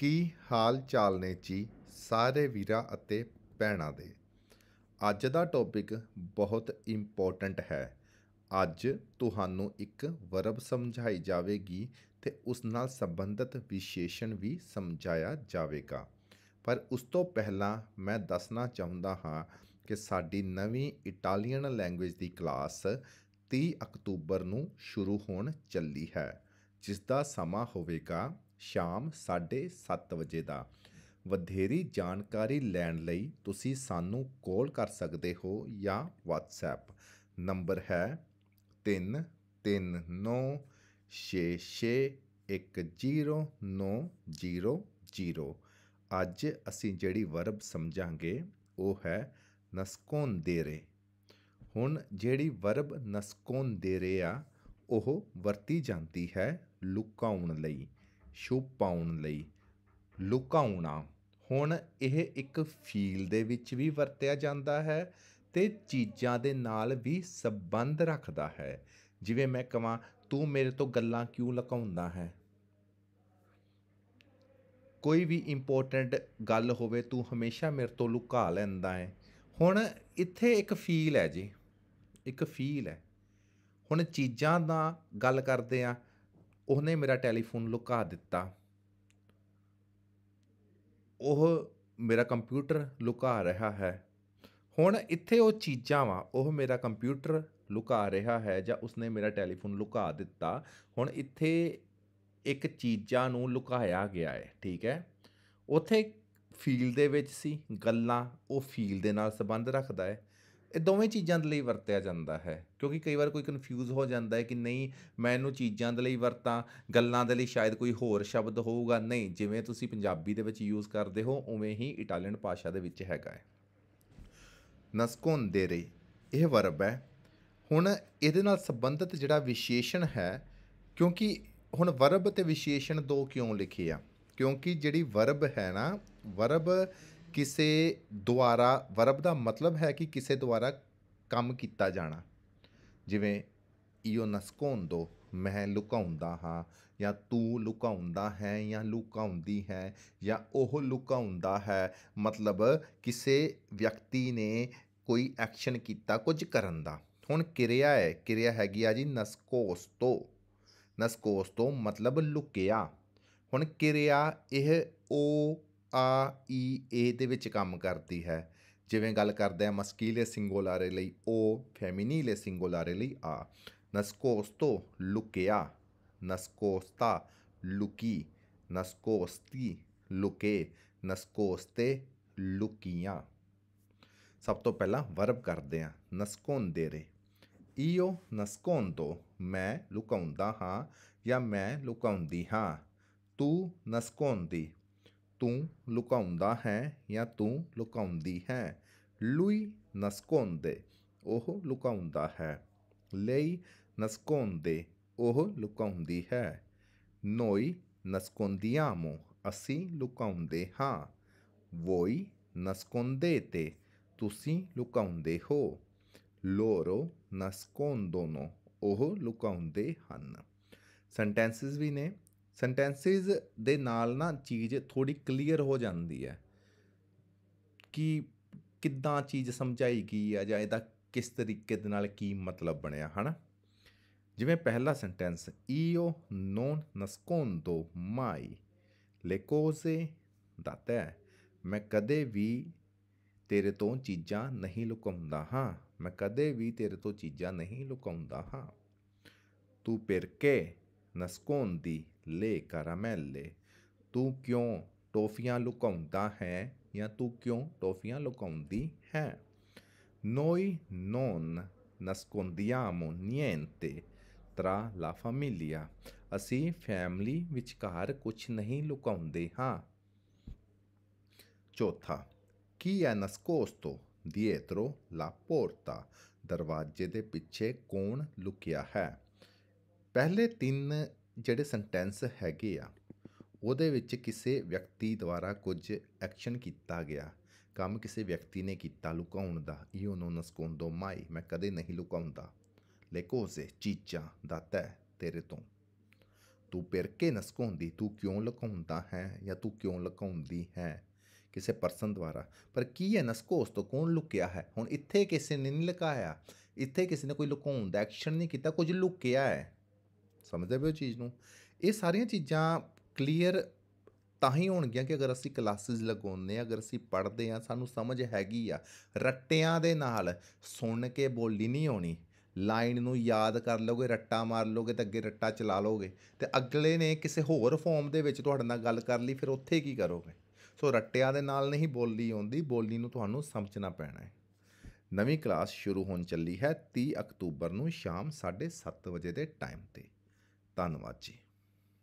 ਕੀ ਹਾਲ ਚਾਲ ਨੇ ਜੀ ਸਾਰੇ ਵੀਰਾਂ ਅਤੇ ਭੈਣਾਂ ਦੇ ਅੱਜ ਦਾ ਟੌਪਿਕ ਬਹੁਤ ਇੰਪੋਰਟੈਂਟ ਹੈ ਅੱਜ ਤੁਹਾਨੂੰ ਇੱਕ ਵਰਬ ਸਮਝਾਈ ਜਾਵੇਗੀ ਤੇ ਉਸ ਨਾਲ ਸੰਬੰਧਿਤ ਵਿਸ਼ੇਸ਼ਣ ਵੀ ਸਮਝਾਇਆ ਜਾਵੇਗਾ ਪਰ ਉਸ ਤੋਂ ਪਹਿਲਾਂ ਮੈਂ ਦੱਸਣਾ ਚਾਹੁੰਦਾ ਹਾਂ ਕਿ ਸਾਡੀ ਨਵੀਂ ਇਟਾਲੀਅਨ ਲੈਂਗੁਏਜ ਦੀ ਕਲਾਸ 30 ਅਕਤੂਬਰ ਨੂੰ ਸ਼ੁਰੂ ਹੋਣ ਚੱਲੀ ਹੈ ਜਿਸ ਦਾ ਸਮਾਂ ਹੋਵੇਗਾ ਸ਼ਾਮ 7:30 ਵਜੇ ਦਾ ਵਧੇਰੀ ਜਾਣਕਾਰੀ ਲੈਣ ਲਈ ਤੁਸੀਂ ਸਾਨੂੰ ਕਾਲ ਕਰ ਸਕਦੇ ਹੋ ਜਾਂ WhatsApp ਨੰਬਰ ਹੈ 3396610900 ਅੱਜ ਅਸੀਂ ਜਿਹੜੀ ਵਰਬ ਸਮਝਾਂਗੇ ਉਹ ਹੈ ਨਸਕੋਨ ਰੇ ਹੁਣ ਜਿਹੜੀ ਵਰਬ ਨਸਕੋਨ ਨਸਕੋਂਦੇਰੇ ਆ ਉਹ ਵਰਤੀ ਜਾਂਦੀ ਹੈ ਲੁਕਾਉਣ ਲਈ ਸ਼ੁਭ ਪਾਉਣ ਲਈ ਲੁਕਾਉਣਾ ਹੁਣ ਇਹ ਇੱਕ ਫੀਲ ਦੇ ਵਿੱਚ ਵੀ ਵਰਤਿਆ ਜਾਂਦਾ ਹੈ ਤੇ ਚੀਜ਼ਾਂ ਦੇ ਨਾਲ ਵੀ ਸੰਬੰਧ ਰੱਖਦਾ ਹੈ ਜਿਵੇਂ ਮੈਂ ਕਹਾਂ ਤੂੰ ਮੇਰੇ ਤੋਂ ਗੱਲਾਂ ਕਿਉਂ ਲੁਕਾਉਂਦਾ ਹੈ ਕੋਈ ਵੀ ਇੰਪੋਰਟੈਂਟ ਗੱਲ ਹੋਵੇ ਤੂੰ ਹਮੇਸ਼ਾ ਮੇਰੇ ਤੋਂ ਲੁਕਾ ਲੈਂਦਾ ਹੈ ਹੁਣ ਇੱਥੇ ਇੱਕ ਫੀਲ ਹੈ ਜੀ ਇੱਕ ਫੀਲ ਹੈ ਹੁਣ ਚੀਜ਼ਾਂ ਦਾ ਗੱਲ ਕਰਦੇ ਆ ਉਹਨੇ ਮੇਰਾ ਟੈਲੀਫੋਨ ਲੁਕਾ ਦਿੱਤਾ ਉਹ ਮੇਰਾ ਕੰਪਿਊਟਰ ਲੁਕਾ ਰਿਹਾ ਹੈ ਹੁਣ ਇੱਥੇ ਉਹ ਚੀਜ਼ਾਂ ਵਾ ਉਹ ਮੇਰਾ ਕੰਪਿਊਟਰ ਲੁਕਾ ਰਿਹਾ ਹੈ ਜਾਂ ਉਸਨੇ ਮੇਰਾ ਟੈਲੀਫੋਨ ਲੁਕਾ ਦਿੱਤਾ ਹੁਣ ਇੱਥੇ ਇੱਕ ਚੀਜ਼ਾਂ ਨੂੰ ਲੁਕਾਇਆ ਗਿਆ ਹੈ ਠੀਕ ਹੈ ਉਥੇ ਫੀਲ ਦੇ ਵਿੱਚ ਸੀ ਗੱਲਾਂ ਉਹ ਫੀਲ ਦੇ ਨਾਲ ਸੰਬੰਧ ਰੱਖਦਾ ਹੈ ਇਹ ਦੋਵੇਂ ਚੀਜ਼ਾਂ ਦੇ ਲਈ ਵਰਤਿਆ ਜਾਂਦਾ ਹੈ ਕਿਉਂਕਿ ਕਈ ਵਾਰ ਕੋਈ ਕਨਫਿਊਜ਼ ਹੋ ਜਾਂਦਾ ਹੈ ਕਿ ਨਹੀਂ ਮੈਂ ਇਹਨੂੰ ਚੀਜ਼ਾਂ ਦੇ ਲਈ ਵਰਤਾਂ ਗੱਲਾਂ ਦੇ ਲਈ ਸ਼ਾਇਦ ਕੋਈ ਹੋਰ ਸ਼ਬਦ ਹੋਊਗਾ ਨਹੀਂ ਜਿਵੇਂ ਤੁਸੀਂ ਪੰਜਾਬੀ ਦੇ ਵਿੱਚ ਯੂਜ਼ ਕਰਦੇ ਹੋ ਉਵੇਂ ਹੀ ਇਟਾਲੀਅਨ ਭਾਸ਼ਾ ਦੇ ਵਿੱਚ ਹੈਗਾ ਹੈ ਨਸਕੋਂਦੇਰੇ ਇਹ ਵਰਬ ਹੈ ਹੁਣ ਇਹਦੇ ਨਾਲ ਸੰਬੰਧਿਤ ਜਿਹੜਾ ਵਿਸ਼ੇਸ਼ਣ ਹੈ ਕਿਉਂਕਿ ਹੁਣ ਵਰਬ ਤੇ ਵਿਸ਼ੇਸ਼ਣ ਦੋ ਕਿਉਂ ਲਿਖੇ ਆ ਕਿਉਂਕਿ ਜਿਹੜੀ ਵਰਬ ਹੈ ਨਾ ਵਰਬ ਕਿਸੇ ਦੁਆਰਾ ਵਰਬ ਦਾ ਮਤਲਬ ਹੈ ਕਿ ਕਿਸੇ ਦੁਆਰਾ ਕੰਮ ਕੀਤਾ ਜਾਣਾ ਜਿਵੇਂ ਨਸਕੋਂ ਦੋ ਮੈਂ ਲੁਕਾਉਂਦਾ ਹਾਂ ਜਾਂ ਤੂੰ ਲੁਕਾਉਂਦਾ ਹੈ ਜਾਂ ਲੁਕਾਉਂਦੀ ਹੈ ਜਾਂ ਉਹ ਲੁਕਾਉਂਦਾ ਹੈ ਮਤਲਬ ਕਿਸੇ ਵਿਅਕਤੀ ਨੇ ਕੋਈ ਐਕਸ਼ਨ ਕੀਤਾ ਕੁਝ ਕਰਨ ਦਾ ਹੁਣ ਕਿਰਿਆ ਹੈ ਕਿਰਿਆ ਹੈਗੀ ਆ ਜੀ ਨਸਕੋਸਤੋ ਨਸਕੋਸਤੋ ਮਤਲਬ ਲੁਕਿਆ ਹੁਣ ਕਿਰਿਆ ਇਹ ਉਹ ਆ ਈ ਏ ਦੇ ਵਿੱਚ ਕੰਮ ਕਰਦੀ ਹੈ ਜਿਵੇਂ ਗੱਲ ਕਰਦੇ ਆ ਮਸਕੀਲੇ ਸਿੰਗੂਲਾਰੇ ਲਈ ਓ ਫੈਮਿਨੀਲੇ ਸਿੰਗੂਲਾਰੇ ਲਈ ਆ ਨਸਕੋਸਤੋ ਲੁਕਿਆ ਨਸਕੋਸਤਾ ਲੁਕੀ ਨਸਕੋਸਤੀ ਲੁਕੇ ਨਸਕੋਸਤੇ ਲੁਕੀਆਂ ਸਭ ਤੋਂ ਪਹਿਲਾਂ ਵਰਬ ਕਰਦੇ ਆ ਨਸਕੋਂਦੇ ਰੇ ਈਓ ਨਸਕੋਂਦੋ ਮੈਂ ਲੁਕਾਉਂਦਾ ਹਾਂ ਜਾਂ ਮੈਂ ਲੁਕਾਉਂਦੀ ਹਾਂ ਤੂੰ ਨਸਕੋਂਦੀ ਤੂੰ ਲੁਕਾਉਂਦਾ ਹੈ ਜਾਂ ਤੂੰ ਲੁਕਾਉਂਦੀ ਹੈ ਲੁਈ ਨਸਕੋਂਦੇ ਉਹ ਲੁਕਾਉਂਦਾ ਹੈ ਲਈ ਨਸਕੋਂਦੇ ਉਹ ਲੁਕਾਉਂਦੀ ਹੈ ਨੋਈ ਨਸਕੋਂਦੀਆਮੋ ਅਸੀਂ ਲੁਕਾਉਂਦੇ ਹਾਂ ਵੋਈ ਨਸਕੋਂਦੇ ਤੇ ਤੁਸੀਂ ਲੁਕਾਉਂਦੇ ਹੋ ਲੋਰੋ ਨਸਕੋਂਦੋਨੋ ਉਹ ਲੁਕਾਉਂਦੇ ਹਨ ਸੈਂਟੈਂਸਸ ਵੀ ਨੇ ਸੈਂਟੈਂਸਿਸ ਦੇ ਨਾਲ ਨਾ ਚੀਜ਼ ਥੋੜੀ ਕਲੀਅਰ ਹੋ ਜਾਂਦੀ ਹੈ ਕਿ ਕਿੱਦਾਂ ਚੀਜ਼ ਸਮਝਾਈ ਗਈ ਆ ਜਾਂ ਇਹਦਾ ਕਿਸ ਤਰੀਕੇ ਦੇ ਨਾਲ ਕੀ ਮਤਲਬ ਬਣਿਆ ਹਨਾ ਜਿਵੇਂ ਪਹਿਲਾ ਸੈਂਟੈਂਸ ਈਓ ਨੋਨ ਨਸਕੋਂਦੋ ਮਾਈ ਲੇਕੋਜ਼ੇ ਦਾਤਾ ਮੈਂ ਕਦੇ ਵੀ ਤੇਰੇ ਤੋਂ ਚੀਜ਼ਾਂ ਨਹੀਂ ਲੁਕਾਉਂਦਾ ਹਾਂ ਮੈਂ ਕਦੇ ਵੀ ਤੇਰੇ ਤੋਂ ਚੀਜ਼ਾਂ ਨਹੀਂ ਲੁਕਾਉਂਦਾ ਹਾਂ ਤੂੰ ਪਰਕੇ ਨਸਕੋਂਦੀ ਲੈ ਕਾਰਾਮੈਲੇ ਤੂੰ ਕਿਉਂ ਟੋਫੀਆਂ ਲੁਕਾਉਂਦਾ ਹੈ ਜਾਂ ਤੂੰ ਕਿਉਂ ਟੋਫੀਆਂ ਲੁਕਾਉਂਦੀ ਹੈ ਨੋਈ ਨੋਨ ਨਸਕੋਂਦੀਆਮੋ ਨੀਂਤੇ ਤਰਾ ਲਾ ਫਾਮੀਲੀਆ ਅਸੀਂ ਫੈਮਿਲੀ ਵਿਚਕਾਰ ਕੁਝ ਨਹੀਂ ਲੁਕਾਉਂਦੇ ਹਾਂ ਚੌਥਾ ਕੀ ਹੈ ਨਸਕੋਸਤੋ dietro ਲਾ ਪੋਰਤਾ ਦਰਵਾਜ਼ੇ ਦੇ ਪਿੱਛੇ ਕੌਣ ਲੁਕਿਆ ਹੈ ਪਹਿਲੇ ਤਿੰਨ ਜਿਹੜੇ ਸੈਂਟੈਂਸ ਹੈਗੇ ਆ ਉਹਦੇ ਵਿੱਚ ਕਿਸੇ ਵਿਅਕਤੀ ਦੁਆਰਾ ਕੁਝ ਐਕਸ਼ਨ ਕੀਤਾ ਗਿਆ ਕੰਮ ਕਿਸੇ ਵਿਅਕਤੀ ਨੇ ਕੀਤਾ ਲੁਕਾਉਣ ਦਾ ਇਹੋ ਨੋ ਨਸਕੋਂਦੋ ਮਾਈ ਮੈਂ ਕਦੇ ਨਹੀਂ ਲੁਕਾਉਂਦਾ ਲੈ ਕੋਸੇ ਚੀਚਾ ਦਾਤਾ ਤੇਰੇ ਤੋਂ ਤੂੰ ਪਰਕੇ ਨਸਕੋਂਦੀ ਤੂੰ ਕਿਉਂ ਲੁਕਾਉਂਦਾ ਹੈ ਜਾਂ ਤੂੰ ਕਿਉਂ ਲੁਕਾਉਂਦੀ ਹੈ ਕਿਸੇ ਪਰਸਨ ਦੁਆਰਾ ਪਰ ਕੀ ਹੈ ਨਸਕੋਸ ਤੋਂ ਕੌਣ ਲੁਕਿਆ ਹੈ ਹੁਣ ਇੱਥੇ ਕਿਸੇ ਨੇ ਨਹੀਂ ਲੁਕਾਇਆ ਇੱਥੇ ਕਿਸੇ ਨੇ ਕੋਈ ਲੁਕਾਉਣ ਦਾ ਐਕਸ਼ਨ ਨਹੀਂ ਕੀਤਾ ਕੁਝ ਲੁਕਿਆ ਹੈ ਸਮਝਦੇ ਹੋ ਚੀਜ਼ ਨੂੰ ਇਹ ਸਾਰੀਆਂ ਚੀਜ਼ਾਂ ਕਲੀਅਰ ਤਾਂ ਹੀ ਹੋਣਗੀਆਂ ਕਿ ਅਗਰ ਅਸੀਂ ਕਲਾਸਿਸ ਲਗਾਉਂਦੇ ਆ ਅਗਰ ਅਸੀਂ ਪੜ੍ਹਦੇ ਆ ਸਾਨੂੰ ਸਮਝ ਹੈਗੀ ਆ ਰੱਟਿਆਂ ਦੇ ਨਾਲ ਸੁਣ ਕੇ ਬੋਲੀ ਨਹੀਂ ਆਉਣੀ ਲਾਈਨ ਨੂੰ ਯਾਦ ਕਰ ਲਓਗੇ ਰੱਟਾ ਮਾਰ ਲਓਗੇ ਤਾਂ ਅੱਗੇ ਰੱਟਾ ਚਲਾ ਲਓਗੇ ਤੇ ਅਗਲੇ ਨੇ ਕਿਸੇ ਹੋਰ ਫਾਰਮ ਦੇ ਵਿੱਚ ਤੁਹਾਡੇ ਨਾਲ ਗੱਲ ਕਰ ਲਈ ਫਿਰ ਉੱਥੇ ਕੀ ਕਰੋਗੇ ਸੋ ਰੱਟਿਆਂ ਦੇ ਨਾਲ ਨਹੀਂ ਬੋਲੀ ਆਉਂਦੀ ਬੋਲੀ ਨੂੰ ਤੁਹਾਨੂੰ ਸਮਝਣਾ ਪੈਣਾ ਹੈ ਨਵੀਂ ਕਲਾਸ ਸ਼ੁਰੂ ਹੋਣ ਚੱਲੀ ਹੈ 30 ਅਕਤੂਬਰ ਨੂੰ ਸ਼ਾਮ 7:30 ਵਜੇ ਦੇ ਟਾਈਮ ਤੇ ਧੰਨਵਾਦ ਜੀ